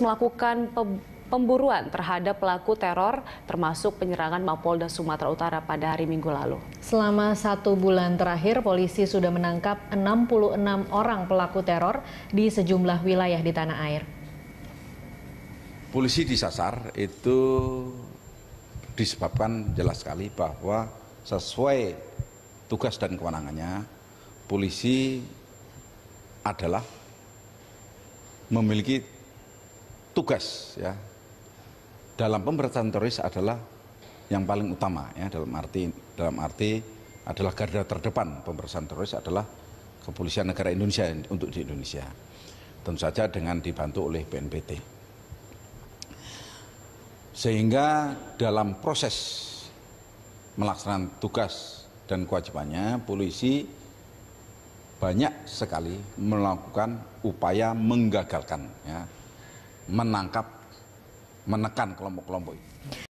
melakukan pemburuan terhadap pelaku teror termasuk penyerangan Mapolda Sumatera Utara pada hari Minggu lalu. Selama satu bulan terakhir, polisi sudah menangkap 66 orang pelaku teror di sejumlah wilayah di tanah air. Polisi disasar itu disebabkan jelas sekali bahwa sesuai tugas dan kewenangannya, polisi adalah memiliki tugas ya dalam pemberantasan teroris adalah yang paling utama ya dalam arti dalam arti adalah garda terdepan pemberantasan teroris adalah kepolisian negara Indonesia untuk di Indonesia. Tentu saja dengan dibantu oleh BNPT. Sehingga dalam proses melaksanakan tugas dan kewajibannya, polisi banyak sekali melakukan upaya menggagalkan ya, menangkap menekan kelompok-kelompok ini.